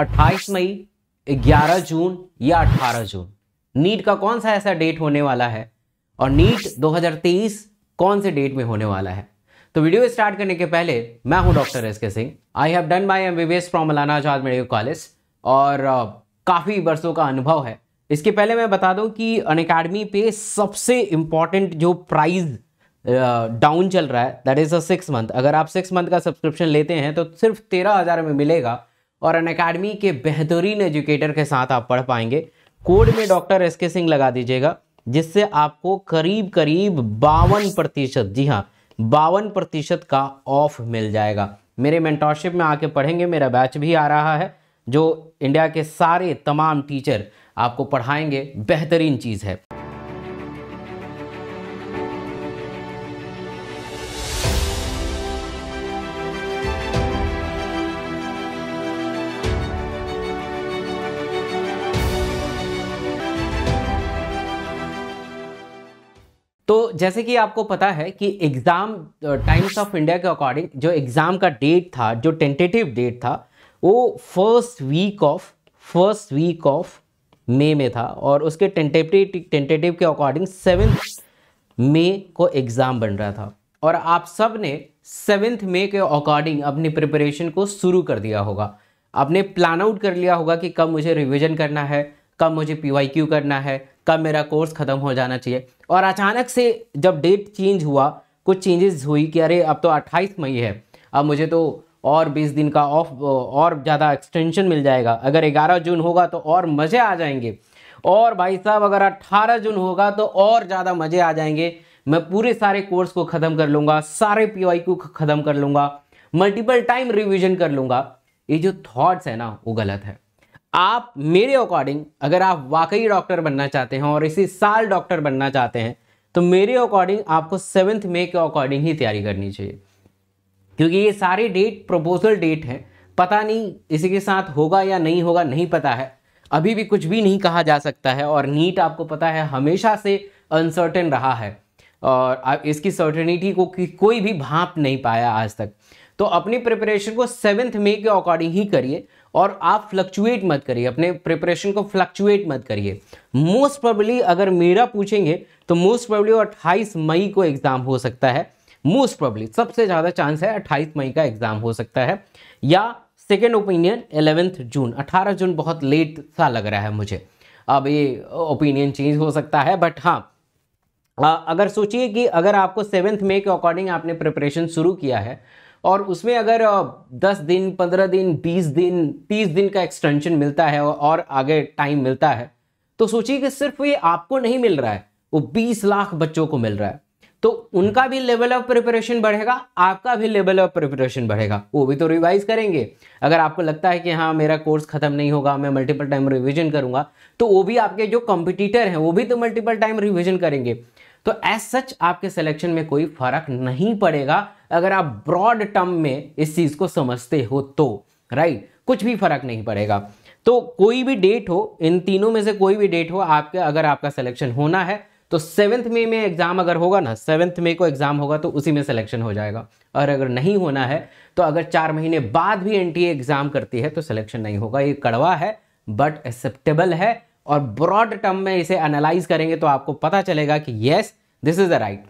28 मई 11 जून या 18 जून नीट का कौन सा ऐसा डेट होने वाला है और नीट 2023 कौन से डेट में होने वाला है तो वीडियो स्टार्ट करने के पहले मैं हूं doctor S K Singh I have done my M B from Maulana Azad medical college और uh, काफ़ी वर्षों का अनुभव है इसके पहले मैं बता दूं कि अन अकेडमी पे सबसे इंपॉर्टेंट जो प्राइज़ डाउन uh, चल रहा है that is a six month अगर आप सिक्स मंथ का सब्सक्रिप्शन लेते हैं तो सिर्फ तेरह हज़ार में मिलेगा और अन अकेडमी के बेहतरीन एजुकेटर के साथ आप पढ़ पाएंगे कोड में डॉक्टर एस के सिंह लगा दीजिएगा जिससे आपको करीब करीब बावन प्रतिशत जी हाँ बावन प्रतिशत का ऑफ मिल जाएगा मेरे मेंटोरशिप में आके पढ़ेंगे मेरा बैच भी आ रहा है जो इंडिया के सारे तमाम टीचर आपको पढ़ाएंगे बेहतरीन चीज़ है तो जैसे कि आपको पता है कि एग्ज़ाम टाइम्स ऑफ इंडिया के अकॉर्डिंग जो एग्ज़ाम का डेट था जो टेंटेटिव डेट था वो first week of first week of May में था और उसके टेंटेटिव टेंटेटिव के अकॉर्डिंग सेवन्थ मे को एग्ज़ाम बन रहा था और आप सब ने सेवेंथ मे के अकॉर्डिंग अपनी प्रिपरेशन को शुरू कर दिया होगा आपने प्लान आउट कर लिया होगा कि कब मुझे रिविज़न करना है कब मुझे पी करना है कब मेरा कोर्स ख़त्म हो जाना चाहिए और अचानक से जब डेट चेंज हुआ कुछ चेंजेस हुई कि अरे अब तो 28 मई है अब मुझे तो और 20 दिन का ऑफ और ज़्यादा एक्सटेंशन मिल जाएगा अगर 11 जून होगा तो और मज़े आ जाएंगे और भाई साहब अगर 18 जून होगा तो और ज़्यादा मज़े आ जाएंगे मैं पूरे सारे कोर्स को ख़त्म कर लूँगा सारे पी को ख़त्म कर लूँगा मल्टीपल टाइम रिविज़न कर लूँगा ये जो थाट्स है ना वो गलत है आप मेरे अकॉर्डिंग अगर आप वाकई डॉक्टर बनना चाहते हैं और इसी साल डॉक्टर बनना चाहते हैं तो मेरे अकॉर्डिंग आपको सेवन्थ मे के अकॉर्डिंग ही तैयारी करनी चाहिए क्योंकि ये सारे डेट प्रपोजल डेट हैं पता नहीं इसी के साथ होगा या नहीं होगा नहीं पता है अभी भी कुछ भी नहीं कहा जा सकता है और नीट आपको पता है हमेशा से अनसर्टेन रहा है और इसकी सर्टेनिटी को कोई भी भाप नहीं पाया आज तक तो अपनी प्रिपरेशन को सेवेंथ मे के अकॉर्डिंग ही करिए और आप फ्लक्चुएट मत करिए अपने प्रिपरेशन को फ्लक्चुएट मत करिए मोस्ट प्रॉबली अगर मेरा पूछेंगे तो मोस्ट प्रॉबली अट्ठाईस मई को एग्ज़ाम हो सकता है मोस्ट प्रॉबली सबसे ज़्यादा चांस है अट्ठाईस मई का एग्ज़ाम हो सकता है या सेकेंड ओपिनियन एलेवेंथ जून अट्ठारह जून बहुत लेट सा लग रहा है मुझे अब ये ओपिनियन चेंज हो सकता है बट हाँ अगर सोचिए कि अगर आपको सेवेंथ मे के अकॉर्डिंग आपने प्रिपरेशन शुरू किया है और उसमें अगर दस दिन पंद्रह दिन बीस दिन तीस दिन का एक्सटेंशन मिलता है और आगे टाइम मिलता है तो सोचिए कि सिर्फ ये आपको नहीं मिल रहा है वो बीस लाख बच्चों को मिल रहा है तो उनका भी लेवल ऑफ प्रिपरेशन बढ़ेगा आपका भी लेवल ऑफ प्रिपरेशन बढ़ेगा वो भी तो रिवाइज करेंगे अगर आपको लगता है कि हाँ मेरा कोर्स खत्म नहीं होगा मैं मल्टीपल टाइम रिवीजन करूंगा तो वो भी आपके जो कॉम्पिटिटर हैं वो भी तो मल्टीपल टाइम रिवीजन करेंगे तो एज सच आपके सिलेक्शन में कोई फर्क नहीं पड़ेगा अगर आप ब्रॉड टर्म में इस चीज़ को समझते हो तो राइट right? कुछ भी फर्क नहीं पड़ेगा तो कोई भी डेट हो इन तीनों में से कोई भी डेट हो आपके अगर आपका सिलेक्शन होना है तो सेवन्थ मे में एग्ज़ाम अगर होगा ना सेवन्थ मे को एग्ज़ाम होगा तो उसी में सिलेक्शन हो जाएगा और अगर नहीं होना है तो अगर चार महीने बाद भी एन एग्ज़ाम करती है तो सिलेक्शन नहीं होगा ये कड़वा है बट एक्सेप्टेबल है और ब्रॉड टर्म में इसे एनालाइज करेंगे तो आपको पता चलेगा कि yes this is the right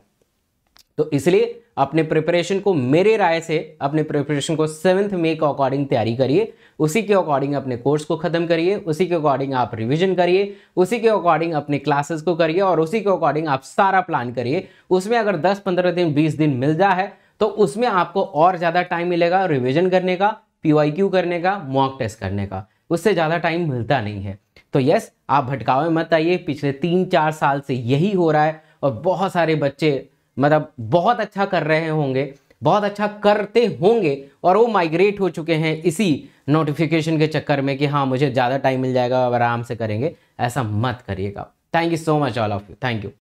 तो इसलिए अपने प्रिपरेशन को मेरे राय से अपने प्रिपरेशन को सेवन्थ मे के अकॉर्डिंग तैयारी करिए उसी के अकॉर्डिंग अपने कोर्स को ख़त्म करिए उसी के अकॉर्डिंग आप रिवीजन करिए उसी के अकॉर्डिंग अपने क्लासेस को करिए और उसी के अकॉर्डिंग आप सारा प्लान करिए उसमें अगर 10-15 दिन 20 दिन मिल जाए तो उसमें आपको और ज़्यादा टाइम मिलेगा रिविजन करने का पी करने का मॉक टेस्ट करने का उससे ज़्यादा टाइम मिलता नहीं है तो यस आप भटकावे मत आइए पिछले तीन चार साल से यही हो रहा है और बहुत सारे बच्चे मतलब बहुत अच्छा कर रहे होंगे बहुत अच्छा करते होंगे और वो माइग्रेट हो चुके हैं इसी नोटिफिकेशन के चक्कर में कि हाँ मुझे ज़्यादा टाइम मिल जाएगा अब आराम से करेंगे ऐसा मत करिएगा thank you so much all of you thank you